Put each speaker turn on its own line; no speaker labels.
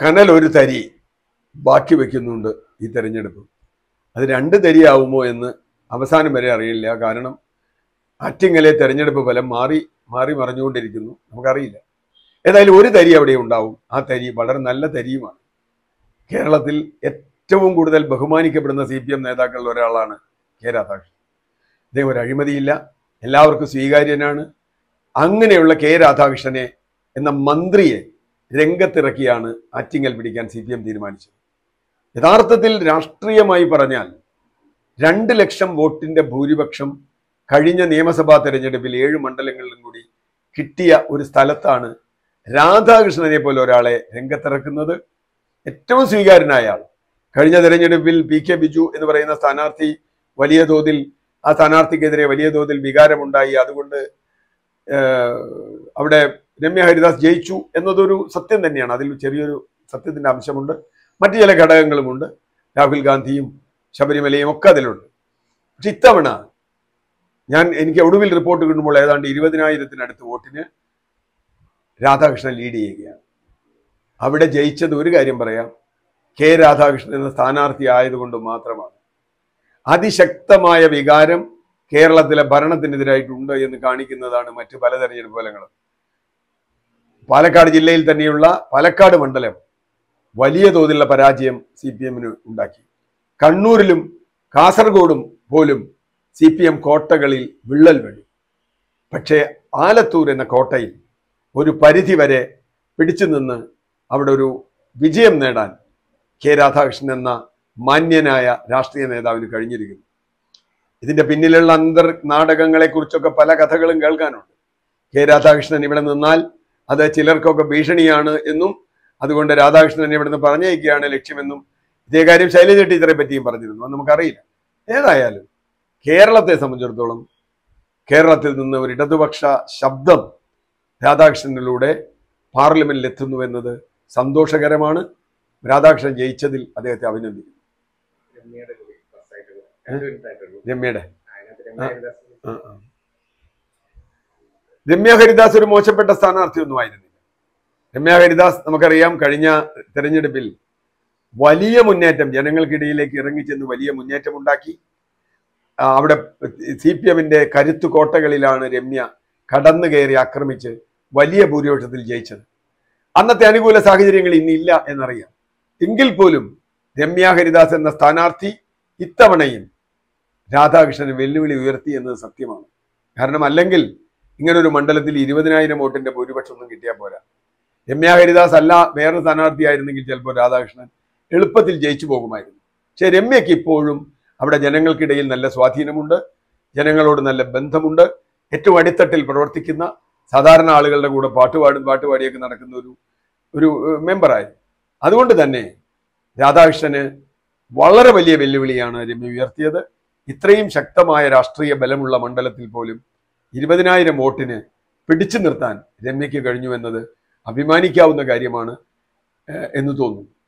കനൽ ഒരു തരി ബാക്കി വയ്ക്കുന്നുണ്ട് ഈ തെരഞ്ഞെടുപ്പ് അത് രണ്ട് തരിയാവുമോ എന്ന് അവസാനം വരെ അറിയില്ല കാരണം ആറ്റിങ്ങലെ തെരഞ്ഞെടുപ്പ് ഫലം മാറി മാറി മറിഞ്ഞുകൊണ്ടിരിക്കുന്നു നമുക്കറിയില്ല ഏതായാലും ഒരു തരി അവിടെ ഉണ്ടാവും ആ തരി വളരെ നല്ല തരിയുമാണ് കേരളത്തിൽ ഏറ്റവും കൂടുതൽ ബഹുമാനിക്കപ്പെടുന്ന സി പി എം നേതാക്കളിൽ ഒരാളാണ് കെ രാധാകൃഷ്ണൻ അദ്ദേഹം ഒരു അഴിമതിയില്ല എല്ലാവർക്കും സ്വീകാര്യനാണ് അങ്ങനെയുള്ള കെ രാധാകൃഷ്ണനെ എന്ന മന്ത്രിയെ രംഗത്തിറക്കിയാണ് ആറ്റിങ്ങൽ പിടിക്കാൻ സി പി എം തീരുമാനിച്ചത് യഥാർത്ഥത്തിൽ രാഷ്ട്രീയമായി പറഞ്ഞാൽ രണ്ട് ലക്ഷം വോട്ടിന്റെ ഭൂരിപക്ഷം കഴിഞ്ഞ നിയമസഭാ തെരഞ്ഞെടുപ്പിൽ ഏഴ് മണ്ഡലങ്ങളിലും കൂടി കിട്ടിയ ഒരു സ്ഥലത്താണ് രാധാകൃഷ്ണനെ പോലെ ഒരാളെ രംഗത്തിറക്കുന്നത് ഏറ്റവും സ്വീകാര്യനായ ആൾ കഴിഞ്ഞ തെരഞ്ഞെടുപ്പിൽ പി കെ ബിജു എന്ന് പറയുന്ന സ്ഥാനാർത്ഥി വലിയ തോതിൽ ആ സ്ഥാനാർത്ഥിക്കെതിരെ വലിയ തോതിൽ വികാരമുണ്ടായി അതുകൊണ്ട് അവിടെ രമ്യ ഹരിദാസ് ജയിച്ചു എന്നതൊരു സത്യം തന്നെയാണ് അതിൽ ചെറിയൊരു സത്യത്തിൻ്റെ അംശമുണ്ട് മറ്റു ചില ഘടകങ്ങളുമുണ്ട് രാഹുൽ ഗാന്ധിയും ശബരിമലയും ഒക്കെ അതിലുണ്ട് പക്ഷെ ഇത്തവണ ഞാൻ എനിക്ക് ഒടുവിൽ റിപ്പോർട്ട് കിട്ടുമ്പോൾ ഏതാണ്ട് ഇരുപതിനായിരത്തിനടുത്ത് വോട്ടിന് രാധാകൃഷ്ണൻ ലീഡ് ചെയ്യുകയാണ് അവിടെ ജയിച്ചത് ഒരു കാര്യം പറയാം കെ രാധാകൃഷ്ണൻ എന്ന സ്ഥാനാർത്ഥി ആയതുകൊണ്ട് മാത്രമാണ് അതിശക്തമായ വികാരം കേരളത്തിലെ ഭരണത്തിനെതിരായിട്ടുണ്ട് എന്ന് കാണിക്കുന്നതാണ് മറ്റ് പല തെരഞ്ഞെടുപ്പ് ഫലങ്ങളും പാലക്കാട് ജില്ലയിൽ തന്നെയുള്ള പാലക്കാട് മണ്ഡലം വലിയ തോതിലുള്ള പരാജയം സി പി എമ്മിന് ഉണ്ടാക്കി കണ്ണൂരിലും കാസർഗോഡും പോലും സി പി എം കോട്ടകളിൽ വിള്ളൽ വീണു പക്ഷേ ആലത്തൂർ എന്ന കോട്ടയിൽ ഒരു പരിധി വരെ പിടിച്ചു നിന്ന് അവിടെ ഒരു വിജയം നേടാൻ കെ രാധാകൃഷ്ണൻ എന്ന മാന്യനായ രാഷ്ട്രീയ നേതാവിന് കഴിഞ്ഞിരിക്കുന്നു ഇതിന്റെ പിന്നിലുള്ള അന്തർ നാടകങ്ങളെക്കുറിച്ചൊക്കെ പല കഥകളും കേൾക്കാനുണ്ട് കെ രാധാകൃഷ്ണൻ ഇവിടെ നിന്നാൽ അത് ചിലർക്കൊക്കെ ഭീഷണിയാണ് എന്നും അതുകൊണ്ട് രാധാകൃഷ്ണൻ ഇവിടുന്ന് പറഞ്ഞയക്കുകയാണ് ലക്ഷ്യമെന്നും ഇതേ കാര്യം ശൈലജ ടീച്ചറെ പറ്റിയും പറഞ്ഞിരുന്നു അത് നമുക്കറിയില്ല ഏതായാലും കേരളത്തെ സംബന്ധിച്ചിടത്തോളം കേരളത്തിൽ നിന്ന് ഒരു ഇടതുപക്ഷ ശബ്ദം രാധാകൃഷ്ണനിലൂടെ പാർലമെന്റിൽ എത്തുന്നു എന്നത് സന്തോഷകരമാണ് രാധാകൃഷ്ണൻ ജയിച്ചതിൽ അദ്ദേഹത്തെ അഭിനന്ദിക്കുന്നു രമ്യയുടെ രമ്യ ഹരിദാസ് ഒരു മോശപ്പെട്ട സ്ഥാനാർത്ഥിയൊന്നും ആയിരുന്നില്ല രമ്യ ഹരിദാസ് നമുക്കറിയാം കഴിഞ്ഞ തെരഞ്ഞെടുപ്പിൽ വലിയ മുന്നേറ്റം ജനങ്ങൾക്കിടയിലേക്ക് ഇറങ്ങിച്ചെന്ന് വലിയ മുന്നേറ്റം ഉണ്ടാക്കി അവിടെ സി പി എമ്മിന്റെ കരുത്തു കോട്ടകളിലാണ് രമ്യ കടന്നു കയറി ആക്രമിച്ച് വലിയ ഭൂരിപക്ഷത്തിൽ ജയിച്ചത് അന്നത്തെ അനുകൂല സാഹചര്യങ്ങൾ ഇന്നില്ല എന്നറിയാം എങ്കിൽ പോലും രമ്യ ഹരിദാസ് എന്ന സ്ഥാനാർത്ഥി ഇത്തവണയും രാധാകൃഷ്ണന് വെല്ലുവിളി ഉയർത്തി എന്നത് സത്യമാണ് കാരണം അല്ലെങ്കിൽ ഇങ്ങനൊരു മണ്ഡലത്തിൽ ഇരുപതിനായിരം വോട്ടിന്റെ ഭൂരിപക്ഷം ഒന്നും കിട്ടിയാൽ പോരാ രമ്യ ഹരിദാസ് അല്ല വേറെ സ്ഥാനാർത്ഥിയായിരുന്നെങ്കിൽ ചിലപ്പോൾ രാധാകൃഷ്ണൻ എളുപ്പത്തിൽ ജയിച്ചു പോകുമായിരുന്നു പക്ഷെ രമ്യക്ക് ഇപ്പോഴും അവിടെ ജനങ്ങൾക്കിടയിൽ നല്ല സ്വാധീനമുണ്ട് ജനങ്ങളോട് നല്ല ബന്ധമുണ്ട് ഏറ്റവും അടിത്തട്ടിൽ പ്രവർത്തിക്കുന്ന സാധാരണ ആളുകളുടെ കൂടെ പാട്ടുപാടും പാട്ടുപാടിയൊക്കെ നടക്കുന്ന ഒരു ഒരു മെമ്പറായി അതുകൊണ്ട് തന്നെ രാധാകൃഷ്ണന് വളരെ വലിയ വെല്ലുവിളിയാണ് രമ്യ ഉയർത്തിയത് ഇത്രയും ശക്തമായ രാഷ്ട്രീയ ബലമുള്ള മണ്ഡലത്തിൽ പോലും ഇരുപതിനായിരം വോട്ടിന് പിടിച്ചു നിർത്താൻ രമ്യയ്ക്ക് കഴിഞ്ഞു എന്നത് അഭിമാനിക്കാവുന്ന കാര്യമാണ് എന്ന് തോന്നുന്നു